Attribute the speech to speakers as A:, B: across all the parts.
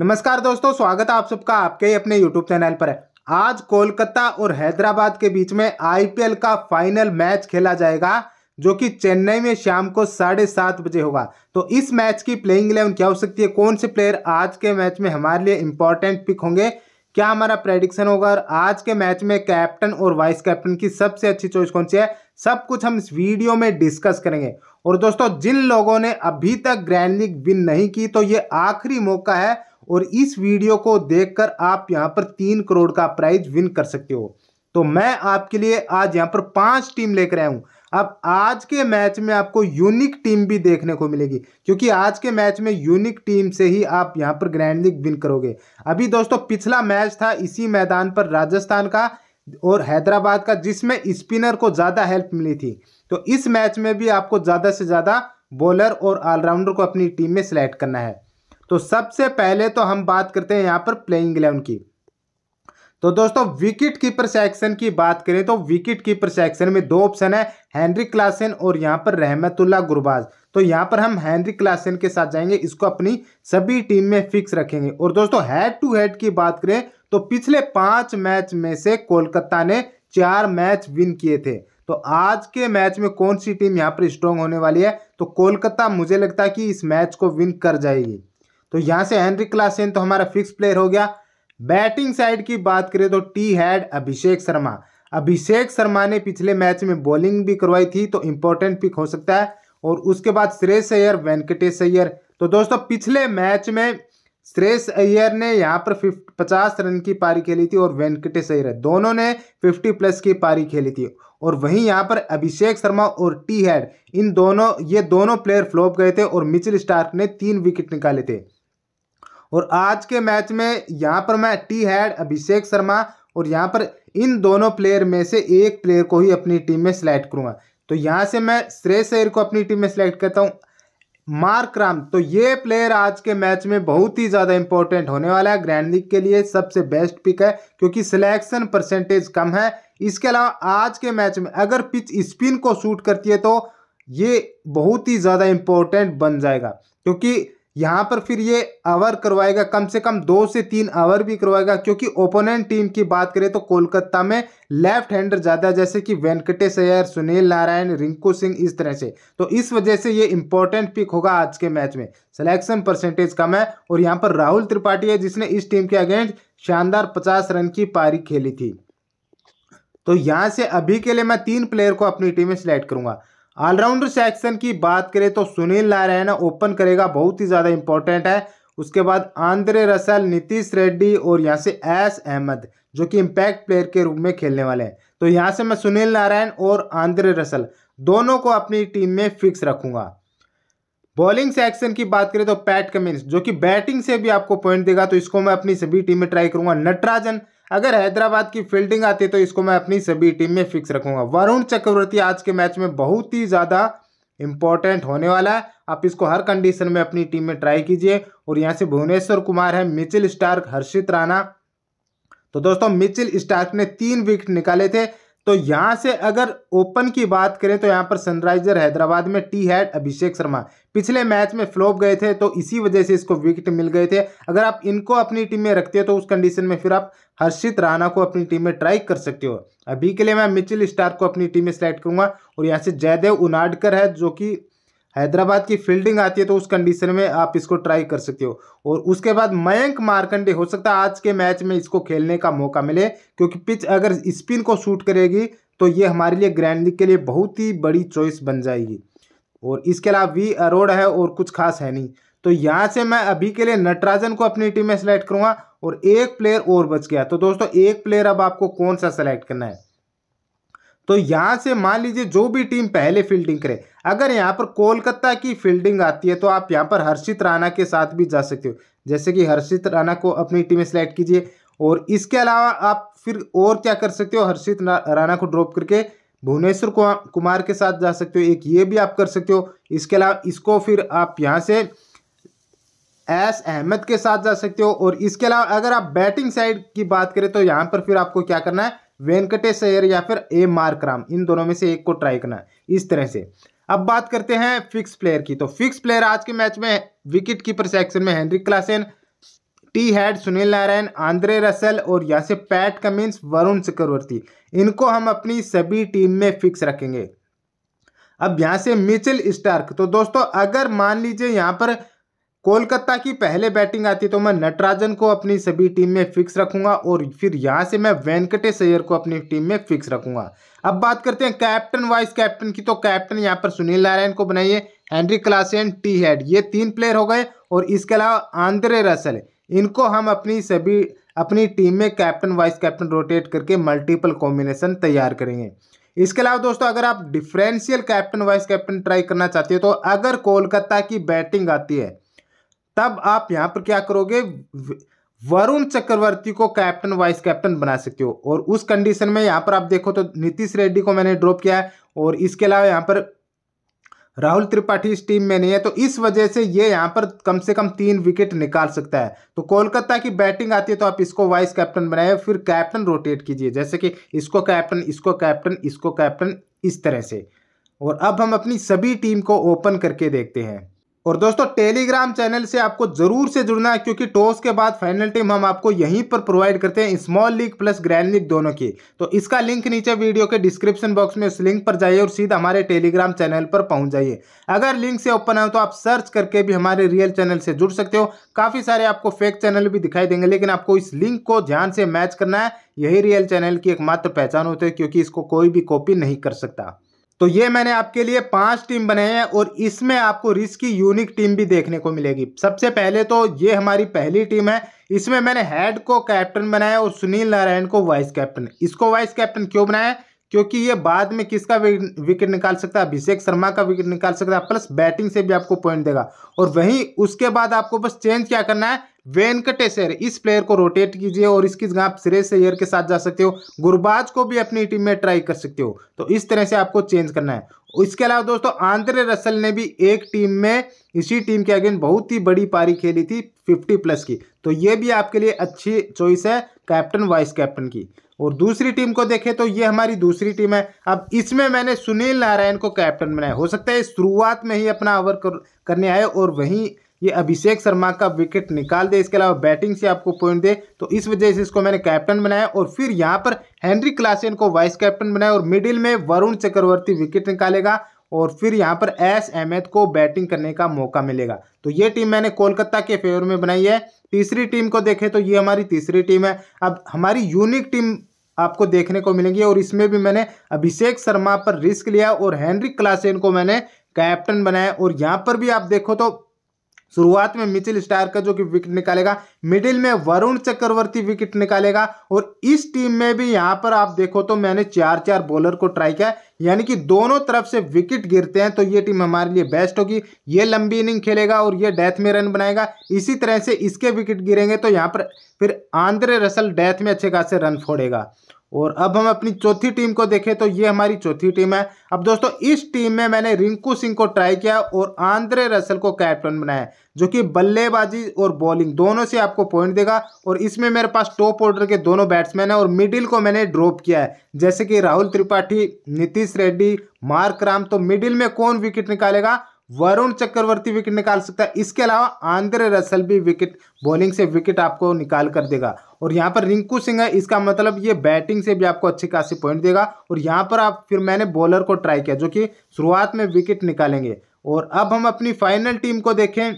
A: नमस्कार दोस्तों स्वागत है आप सबका आपके अपने यूट्यूब चैनल पर है आज कोलकाता और हैदराबाद के बीच में आईपीएल का फाइनल मैच खेला जाएगा जो कि चेन्नई में शाम को साढ़े सात बजे होगा तो इस मैच की प्लेइंग इलेवन क्या हो सकती है कौन से प्लेयर आज के मैच में हमारे लिए इंपॉर्टेंट पिक होंगे क्या हमारा प्रेडिक्शन होगा और आज के मैच में कैप्टन और वाइस कैप्टन की सबसे अच्छी चॉइस कौन सी है सब कुछ हम इस वीडियो में डिस्कस करेंगे और दोस्तों जिन लोगों ने अभी तक ग्रैंड लीग विन नहीं की तो ये आखिरी मौका है और इस वीडियो को देखकर आप यहाँ पर तीन करोड़ का प्राइज विन कर सकते हो तो मैं आपके लिए आज यहाँ पर पांच टीम लेकर आया हूँ अब आज के मैच में आपको यूनिक टीम भी देखने को मिलेगी क्योंकि आज के मैच में यूनिक टीम से ही आप यहाँ पर ग्रैंड लीग विन करोगे अभी दोस्तों पिछला मैच था इसी मैदान पर राजस्थान का और हैदराबाद का जिसमें स्पिनर को ज़्यादा हेल्प मिली थी तो इस मैच में भी आपको ज़्यादा से ज़्यादा बॉलर और ऑलराउंडर को अपनी टीम में सेलेक्ट करना है तो सबसे पहले तो हम बात करते हैं यहाँ पर प्लेइंग इलेवन की तो दोस्तों विकेट कीपर सेक्शन की बात करें तो विकेट कीपर सेक्शन में दो ऑप्शन है हेनरी क्लासेन और यहाँ पर रहमतुल्ला गुरबाज तो यहाँ पर हम हेनरी क्लासेन के साथ जाएंगे इसको अपनी सभी टीम में फिक्स रखेंगे और दोस्तों हेड टू हेड की बात करें तो पिछले पांच मैच में से कोलकाता ने चार मैच विन किए थे तो आज के मैच में कौन सी टीम यहाँ पर स्ट्रांग होने वाली है तो कोलकाता मुझे लगता है कि इस मैच को विन कर जाएगी तो यहाँ से हेनरी क्लासेन तो हमारा फिक्स प्लेयर हो गया बैटिंग साइड की बात करें तो टी हैड अभिषेक शर्मा अभिषेक शर्मा ने पिछले मैच में बॉलिंग भी करवाई थी तो इम्पोर्टेंट पिक हो सकता है और उसके बाद श्रेयस अय्यर वेंकटेश अय्यर तो दोस्तों पिछले मैच में श्रेयस अय्यर ने यहाँ पर फिफ्ट पचास रन की पारी खेली थी और वेंकटेश अय्यर दोनों ने फिफ्टी प्लस की पारी खेली थी और वहीं यहाँ पर अभिषेक शर्मा और टी हैड इन दोनों ये दोनों प्लेयर फ्लॉप गए थे और मिचिल स्टार्क ने तीन विकेट निकाले थे और आज के मैच में यहाँ पर मैं टी हैड अभिषेक शर्मा और यहाँ पर इन दोनों प्लेयर में से एक प्लेयर को ही अपनी टीम में सेलेक्ट करूँगा तो यहाँ से मैं श्रेयस अयर को अपनी टीम में सेलेक्ट करता हूँ मार्क राम तो ये प्लेयर आज के मैच में बहुत ही ज़्यादा इंपॉर्टेंट होने वाला है ग्रैंड लीग के लिए सबसे बेस्ट पिक है क्योंकि सिलेक्शन परसेंटेज कम है इसके अलावा आज के मैच में अगर पिच स्पिन को शूट करती है तो ये बहुत ही ज़्यादा इंपॉर्टेंट बन जाएगा क्योंकि यहाँ पर फिर ये आवर करवाएगा कम से कम दो से तीन आवर भी करवाएगा क्योंकि ओपोनेंट टीम की बात करें तो कोलकाता में लेफ्ट हैंडर ज़्यादा जैसे कि वेंकटेश अयर सुनील नारायण रिंकू सिंह इस तरह से तो इस वजह से ये इंपॉर्टेंट पिक होगा आज के मैच में सिलेक्शन परसेंटेज कम है और यहाँ पर राहुल त्रिपाठी है जिसने इस टीम के अगेंस्ट शानदार पचास रन की पारी खेली थी तो यहाँ से अभी के लिए मैं तीन प्लेयर को अपनी टीम में सिलेक्ट करूंगा ऑलराउंडर सेक्शन की बात करें तो सुनील नारायण ओपन करेगा बहुत ही ज़्यादा इंपॉर्टेंट है उसके बाद आंद्रे रसल नीतीश रेड्डी और यहाँ से एस अहमद जो कि इम्पैक्ट प्लेयर के रूप में खेलने वाले हैं तो यहाँ से मैं सुनील नारायण और आंद्रे रसल दोनों को अपनी टीम में फिक्स रखूंगा बॉलिंग सेक्शन की बात करें तो पैट कमिंस जो कि बैटिंग से भी आपको पॉइंट देगा तो इसको मैं अपनी सभी टीम में ट्राई करूंगा नटराजन अगर हैदराबाद की फील्डिंग आती है तो इसको मैं अपनी सभी टीम में फिक्स रखूंगा वरुण चक्रवर्ती आज के मैच में बहुत ही ज़्यादा इंपॉर्टेंट होने वाला है आप इसको हर कंडीशन में अपनी टीम में ट्राई कीजिए और यहाँ से भुवनेश्वर कुमार है मिचिल स्टार्क हर्षित राणा तो दोस्तों मिचिल स्टार्क ने तीन विकेट निकाले थे तो यहाँ से अगर ओपन की बात करें तो यहाँ पर सनराइजर हैदराबाद में टी हैड अभिषेक शर्मा पिछले मैच में फ्लॉप गए थे तो इसी वजह से इसको विकेट मिल गए थे अगर आप इनको अपनी टीम में रखते हो तो उस कंडीशन में फिर आप हर्षित राणा को अपनी टीम में ट्राई कर सकते हो अभी के लिए मैं मिचिल स्टार को अपनी टीम में सेलेक्ट करूंगा और यहाँ से जयदेव उनाडकर है जो कि हैदराबाद की फील्डिंग आती है तो उस कंडीशन में आप इसको ट्राई कर सकते हो और उसके बाद मयंक मारकंडे हो सकता है आज के मैच में इसको खेलने का मौका मिले क्योंकि पिच अगर स्पिन को शूट करेगी तो ये हमारे लिए ग्रैंड लीग के लिए बहुत ही बड़ी चॉइस बन जाएगी और इसके अलावा वी अरोड़ है और कुछ खास है नहीं तो यहाँ से मैं अभी के लिए नटराजन को अपनी टीम में सेलेक्ट करूँगा और एक प्लेयर और बच गया तो दोस्तों एक प्लेयर अब आपको कौन सा सेलेक्ट करना है तो यहाँ से मान लीजिए जो भी टीम पहले फील्डिंग करे अगर यहाँ पर कोलकाता की फील्डिंग आती है तो आप यहाँ पर हर्षित राणा के साथ भी जा सकते हो जैसे कि हर्षित राणा को अपनी टीम में सेलेक्ट कीजिए और इसके अलावा आप फिर और क्या कर सकते हो हर्षित राणा को ड्रॉप करके भुवनेश्वर कुमार के साथ जा सकते हो एक ये भी आप कर सकते हो इसके अलावा इसको फिर आप यहाँ से एस अहमद के साथ जा सकते हो और इसके अलावा अगर आप बैटिंग साइड की बात करें तो यहाँ पर फिर आपको क्या करना है वेंकटेश अयर या फिर ए राम इन दोनों में से एक को ट्राई करना है इस तरह से अब बात करते हैं फिक्स प्लेयर की तो फिक्स प्लेयर आज के मैच में विकेट कीपर सेक्शन में Heinrich Klaasen T Head Sunil Narine Andre Russell और या से पैट कमिंस वरुण चक्रवर्ती इनको हम अपनी सभी टीम में फिक्स रखेंगे अब यहाँ से मिचिल स्टार्क तो दोस्तों अगर मान लीजिए यहाँ पर कोलकाता की पहले बैटिंग आती तो मैं नटराजन को अपनी सभी टीम में फिक्स रखूंगा और फिर यहाँ से मैं वेंकटेश अय्यर को अपनी टीम में फिक्स रखूंगा अब बात करते हैं कैप्टन वाइस कैप्टन की तो कैप्टन यहाँ पर सुनील नारायण को बनाइए हैंनरी क्लासेन टी हेड ये तीन प्लेयर हो गए और इसके अलावा आंद्रे रसल इनको हम अपनी सभी अपनी टीम में कैप्टन वाइस कैप्टन रोटेट करके मल्टीपल कॉम्बिनेशन तैयार करेंगे इसके अलावा दोस्तों अगर आप differential captain vice captain try करना चाहते हो तो अगर कोलकाता की बैटिंग आती है तब आप यहाँ पर क्या करोगे वरुण चक्रवर्ती को कैप्टन वाइस कैप्टन बना सकते हो और उस कंडीशन में यहाँ पर आप देखो तो नीतीश रेड्डी को मैंने ड्रॉप किया है और इसके अलावा यहाँ पर राहुल त्रिपाठी इस टीम में नहीं है तो इस वजह से ये यहाँ पर कम से कम तीन विकेट निकाल सकता है तो कोलकाता की बैटिंग आती है तो आप इसको वाइस कैप्टन बनाए फिर कैप्टन रोटेट कीजिए जैसे कि इसको कैप्टन इसको कैप्टन इसको कैप्टन इस तरह से और अब हम अपनी सभी टीम को ओपन करके देखते हैं और दोस्तों टेलीग्राम चैनल से आपको जरूर से जुड़ना है क्योंकि टॉस के बाद फाइनल टीम हम आपको यहीं पर प्रोवाइड करते हैं small league plus grand league दोनों की तो इसका लिंक नीचे वीडियो के डिस्क्रिप्शन बॉक्स में उस लिंक पर जाइए और सीधा हमारे टेलीग्राम चैनल पर पहुंच जाइए अगर लिंक से ओपन है तो आप सर्च करके भी हमारे रियल चैनल से जुड़ सकते हो काफ़ी सारे आपको फेक चैनल भी दिखाई देंगे लेकिन आपको इस लिंक को ध्यान से मैच करना है यही रियल चैनल की एकमात्र पहचान होती है क्योंकि इसको कोई भी कॉपी नहीं कर सकता तो ये मैंने आपके लिए पांच टीम बनाई है और इसमें आपको रिस्क की यूनिक टीम भी देखने को मिलेगी सबसे पहले तो ये हमारी पहली टीम है इसमें मैंने हेड को कैप्टन बनाया और सुनील नारायण को वाइस कैप्टन इसको वाइस कैप्टन क्यों बनाया क्योंकि ये बाद में किसका विकेट निकाल सकता है अभिषेक शर्मा का विकेट निकाल सकता है प्लस बैटिंग से भी आपको पॉइंट देगा और वहीं उसके बाद आपको बस चेंज क्या करना है वेंकटेशर इस प्लेयर को रोटेट कीजिए और इसकी जगह आप श्रेयस अयर के साथ जा सकते हो गुरबाज को भी अपनी टीम में ट्राई कर सकते हो तो इस तरह से आपको चेंज करना है इसके अलावा दोस्तों आंद्रे रसल ने भी एक टीम में इसी टीम के अगेंस्ट बहुत ही बड़ी पारी खेली थी 50 प्लस की तो ये भी आपके लिए अच्छी चॉइस है कैप्टन वाइस कैप्टन की और दूसरी टीम को देखें तो ये हमारी दूसरी टीम है अब इसमें मैंने सुनील नारायण को कैप्टन बनाया हो सकता है शुरुआत में ही अपना ओवर करने आए और वहीं ये अभिषेक शर्मा का विकेट निकाल दे इसके अलावा बैटिंग से आपको पॉइंट दे तो इस वजह से इसको मैंने कैप्टन बनाया और फिर यहाँ पर हेनरी क्लासेन को वाइस कैप्टन बनाया और मिडिल में वरुण चक्रवर्ती विकेट निकालेगा और फिर यहाँ पर एस अहमद को बैटिंग करने का मौका मिलेगा तो ये टीम मैंने कोलकाता के फेवर में बनाई है तीसरी टीम को देखें तो ये हमारी तीसरी टीम है अब हमारी यूनिक टीम आपको देखने को मिलेंगी और इसमें भी मैंने अभिषेक शर्मा पर रिस्क लिया और हेनरी क्लासेन को मैंने कैप्टन बनाया और यहाँ पर भी आप देखो तो शुरुआत में मिचिल स्टार का जो कि विकेट निकालेगा मिडिल में वरुण चक्रवर्ती विकेट निकालेगा और इस टीम में भी यहां पर आप देखो तो मैंने चार चार बॉलर को ट्राई किया यानी कि दोनों तरफ से विकेट गिरते हैं तो ये टीम हमारे लिए बेस्ट होगी ये लंबी इनिंग खेलेगा और ये डेथ में रन बनाएगा इसी तरह से इसके विकेट गिरेंगे तो यहाँ पर फिर आंद्रे रसल डेथ में अच्छे खासे रन फोड़ेगा और अब हम अपनी चौथी टीम को देखें तो ये हमारी चौथी टीम है अब दोस्तों इस टीम में मैंने रिंकू सिंह को ट्राई किया और आंद्रे रसल को कैप्टन बनाया जो कि बल्लेबाजी और बॉलिंग दोनों से आपको पॉइंट देगा और इसमें मेरे पास टॉप ऑर्डर के दोनों बैट्समैन हैं और मिडिल को मैंने ड्रॉप किया है जैसे कि राहुल त्रिपाठी नीतीश रेड्डी मार्क राम तो मिडिल में कौन विकेट निकालेगा वरुण चक्रवर्ती विकेट निकाल सकता है इसके अलावा आंध्र रसल भी विकेट बॉलिंग से विकेट आपको निकाल कर देगा और यहाँ पर रिंकू सिंह है इसका मतलब ये बैटिंग से भी आपको अच्छे खासे पॉइंट देगा और यहाँ पर आप फिर मैंने बॉलर को ट्राई किया जो कि शुरुआत में विकेट निकालेंगे और अब हम अपनी फाइनल टीम को देखें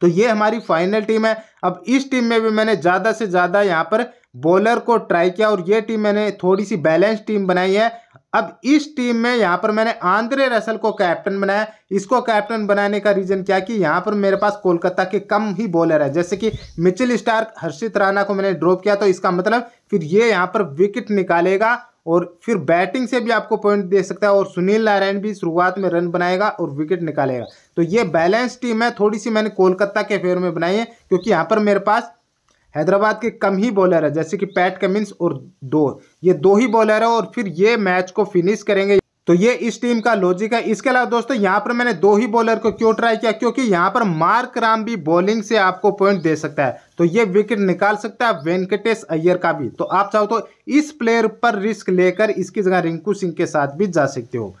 A: तो ये हमारी फाइनल टीम है अब इस टीम में भी मैंने ज़्यादा से ज़्यादा यहाँ पर बॉलर को ट्राई किया और ये टीम मैंने थोड़ी सी बैलेंस टीम बनाई है अब इस टीम में यहाँ पर मैंने आंद्रे रसल को कैप्टन बनाया इसको कैप्टन बनाने का रीजन क्या कि यहाँ पर मेरे पास कोलकाता के कम ही बॉलर है जैसे कि मिचिल स्टार्क हर्षित राणा को मैंने ड्रॉप किया तो इसका मतलब फिर ये यहाँ पर विकेट निकालेगा और फिर बैटिंग से भी आपको पॉइंट दे सकता है और सुनील नारायण भी शुरुआत में रन बनाएगा और विकेट निकालेगा तो ये बैलेंस टीम है थोड़ी सी मैंने कोलकाता के फेवर में बनाई है क्योंकि यहाँ पर मेरे पास हैदराबाद के कम ही बॉलर है जैसे कि पैट कमिंस और दो ये दो ही बॉलर है और फिर ये मैच को फिनिश करेंगे तो ये इस टीम का लॉजिक है इसके अलावा दोस्तों यहाँ पर मैंने दो ही बॉलर को क्यों ट्राई किया क्योंकि यहाँ पर मार्क राम भी बॉलिंग से आपको पॉइंट दे सकता है तो ये विकेट निकाल सकता है वेंकटेश अय्यर का भी तो आप चाहो तो इस प्लेयर पर रिस्क लेकर इसकी जगह रिंकू सिंह के साथ भी जा सकते हो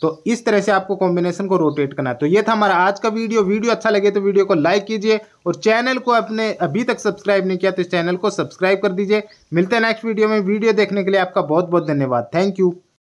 A: तो इस तरह से आपको कॉम्बिनेशन को रोटेट करना तो ये था हमारा आज का वीडियो वीडियो अच्छा लगे तो वीडियो को लाइक कीजिए और चैनल को अपने अभी तक सब्सक्राइब नहीं किया तो इस चैनल को सब्सक्राइब कर दीजिए मिलते हैं नेक्स्ट वीडियो में वीडियो देखने के लिए आपका बहुत बहुत धन्यवाद थैंक यू